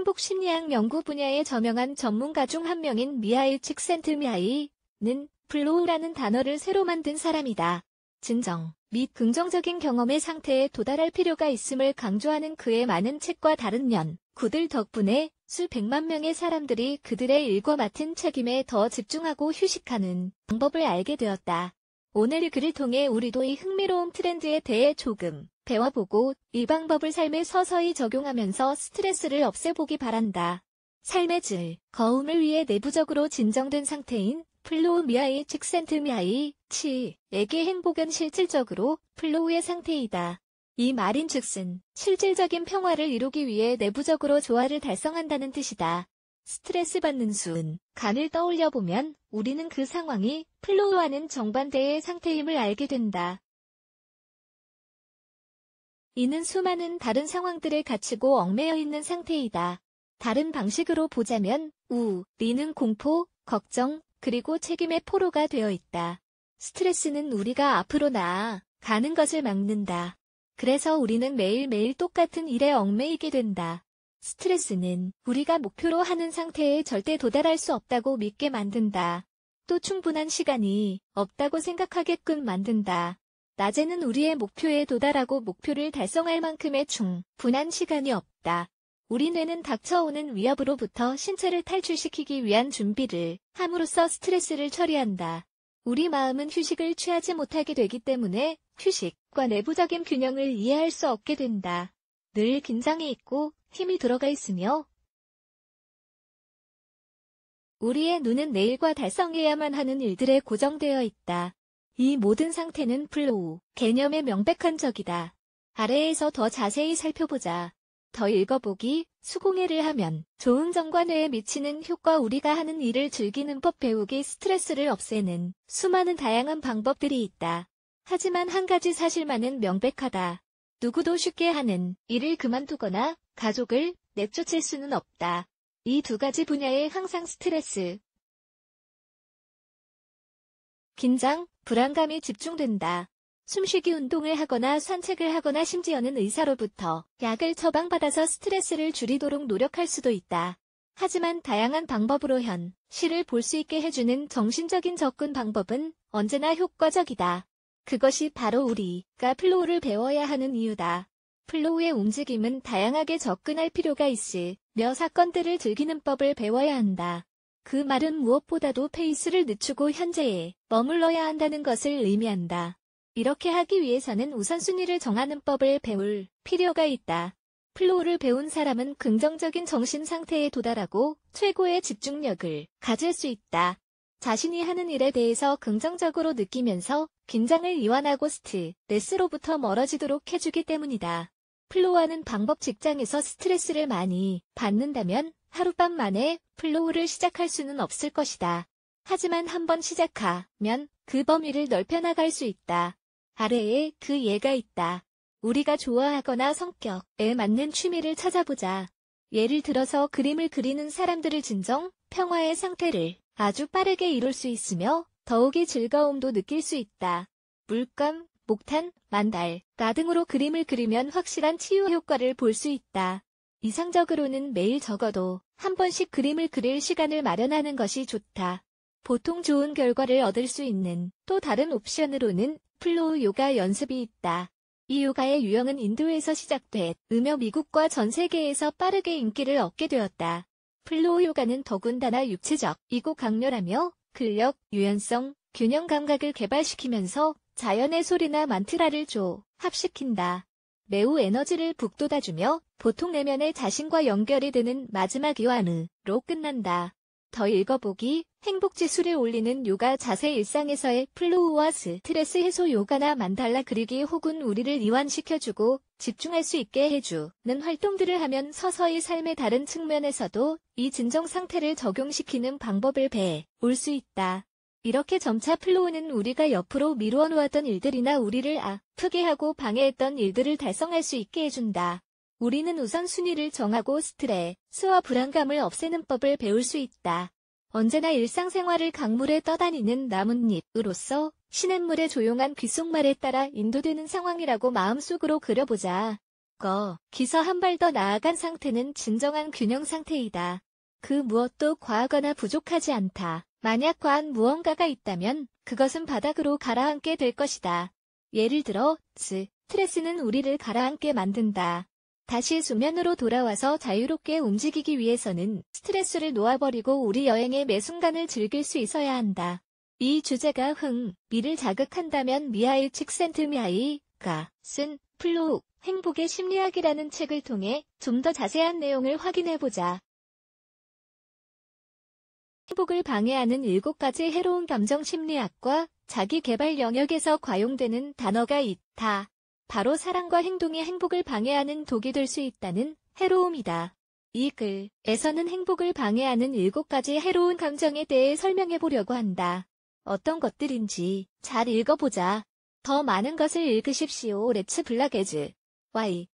행복심리학 연구 분야에 저명한 전문가 중 한 명인 미하일 칙센트미하이는 플로우라는 단어를 새로 만든 사람이다. 진정 및 긍정적인 경험의 상태에 도달할 필요가 있음을 강조하는 그의 많은 책과 다른 연구들 덕분에 수백만 명의 사람들이 그들의 일과 맡은 책임에 더 집중하고 휴식하는 방법을 알게 되었다. 오늘 의 글을 통해 우리도 이 흥미로운 트렌드에 대해 조금 배워보고 이 방법을 삶에 서서히 적용하면서 스트레스를 없애보기 바란다. 삶의 질, 거음을 위해 내부적으로 진정된 상태인 플로우미아이 즉센트미아이 치에게 행복은 실질적으로 플로우의 상태이다. 이 말인즉슨 실질적인 평화를 이루기 위해 내부적으로 조화를 달성한다는 뜻이다. 스트레스 받는 순 간을 떠올려 보면 우리는 그 상황이 플로우와는 정반대의 상태임을 알게 된다. 이는 수많은 다른 상황들을 갖추고 얽매여 있는 상태이다. 다른 방식으로 보자면 우, 리는 공포, 걱정, 그리고 책임의 포로가 되어 있다. 스트레스는 우리가 앞으로 나아 가는 것을 막는다. 그래서 우리는 매일매일 똑같은 일에 얽매이게 된다. 스트레스는 우리가 목표로 하는 상태에 절대 도달할 수 없다고 믿게 만든다. 또 충분한 시간이 없다고 생각하게끔 만든다. 낮에는 우리의 목표에 도달하고 목표를 달성할 만큼의 충분한 시간이 없다. 우리 뇌는 닥쳐오는 위협으로부터 신체를 탈출시키기 위한 준비를 함으로써 스트레스를 처리한다. 우리 마음은 휴식을 취하지 못하게 되기 때문에 휴식과 내부적인 균형을 이해할 수 없게 된다. 늘 긴장이 있고 힘이 들어가 있으며 우리의 눈은 내일과 달성해야만 하는 일들에 고정되어 있다. 이 모든 상태는 플로우 개념의 명백한 적이다. 아래에서 더 자세히 살펴보자. 더 읽어보기, 수공예를 하면 조응정관회에 미치는 효과 우리가 하는 일을 즐기는 법 배우기 스트레스를 없애는 수많은 다양한 방법들이 있다. 하지만 한 가지 사실만은 명백하다. 누구도 쉽게 하는 일을 그만두거나 가족을 내쫓을 수는 없다. 이 두 가지 분야에 항상 스트레스, 긴장, 불안감이 집중된다. 숨쉬기 운동을 하거나 산책을 하거나 심지어는 의사로부터 약을 처방받아서 스트레스를 줄이도록 노력할 수도 있다. 하지만 다양한 방법으로 현 시를 볼 수 있게 해주는 정신적인 접근 방법은 언제나 효과적이다. 그것이 바로 우리가 플로우를 배워야 하는 이유다. 플로우의 움직임은 다양하게 접근할 필요가 있으며 사건들을 즐기는 법을 배워야 한다. 그 말은 무엇보다도 페이스를 늦추고 현재에 머물러야 한다는 것을 의미한다. 이렇게 하기 위해서는 우선순위를 정하는 법을 배울 필요가 있다. 플로우를 배운 사람은 긍정적인 정신 상태에 도달하고 최고의 집중력을 가질 수 있다. 자신이 하는 일에 대해서 긍정적으로 느끼면서 긴장을 이완하고 스트레스로부터 멀어지도록 해주기 때문이다. 플로우하는 방법 직장에서 스트레스를 많이 받는다면 하룻밤 만에 플로우를 시작할 수는 없을 것이다. 하지만 한번 시작하면 그 범위를 넓혀나갈 수 있다. 아래에 그 예가 있다. 우리가 좋아하거나 성격에 맞는 취미를 찾아보자. 예를 들어서 그림을 그리는 사람들을 진정, 평화의 상태를 아주 빠르게 이룰 수 있으며 더욱이 즐거움도 느낄 수 있다. 물감, 목탄, 만달, 나 등으로 그림을 그리면 확실한 치유 효과를 볼 수 있다. 이상적으로는 매일 적어도 한 번씩 그림을 그릴 시간을 마련하는 것이 좋다. 보통 좋은 결과를 얻을 수 있는 또 다른 옵션으로는 플로우 요가 연습이 있다. 이 요가의 유형은 인도에서 시작돼 음여 미국과 전 세계에서 빠르게 인기를 얻게 되었다. 플로우 요가는 더군다나 육체적이고 강렬하며 근력, 유연성, 균형 감각을 개발시키면서 자연의 소리나 만트라를 조 합시킨다. 매우 에너지를 북돋아주며 보통 내면의 자신과 연결이 되는 마지막 이완으로 끝난다. 더 읽어보기, 행복지수를 올리는 요가 자세 일상에서의 플로우와 스트레스 해소 요가나 만달라 그리기 혹은 우리를 이완시켜주고 집중할 수 있게 해주는 활동들을 하면 서서히 삶의 다른 측면에서도 이 진정 상태를 적용시키는 방법을 배울 수 있다. 이렇게 점차 플로우는 우리가 옆으로 미루어 놓았던 일들이나 우리를 아프게 하고 방해했던 일들을 달성할 수 있게 해준다. 우리는 우선순위를 정하고 스트레스와 불안감을 없애는 법을 배울 수 있다. 언제나 일상생활을 강물에 떠다니는 나뭇잎으로서 시냇물의 조용한 귓속말에 따라 인도되는 상황이라고 마음속으로 그려보자. 거, 기서 한 발 더 나아간 상태는 진정한 균형 상태이다. 그 무엇도 과하거나 부족하지 않다. 만약 과한 무언가가 있다면 그것은 바닥으로 가라앉게 될 것이다. 예를 들어, 스트레스는 우리를 가라앉게 만든다. 다시 수면으로 돌아와서 자유롭게 움직이기 위해서는 스트레스를 놓아버리고 우리 여행의 매 순간을 즐길 수 있어야 한다. 이 주제가 흥, 미를 자극한다면 미하일 칙센트미하이가 쓴 플로우, 행복의 심리학이라는 책을 통해 좀 더 자세한 내용을 확인해보자. 행복을 방해하는 7가지 해로운 감정 심리학과 자기 개발 영역에서 과용되는 단어가 있다. 바로 사랑과 행동이 행복을 방해하는 독이 될 수 있다는 해로움이다. 이 글에서는 행복을 방해하는 7가지 해로운 감정에 대해 설명해 보려고 한다. 어떤 것들인지 잘 읽어보자. 더 많은 것을 읽으십시오. 레츠 블라게즈. Y.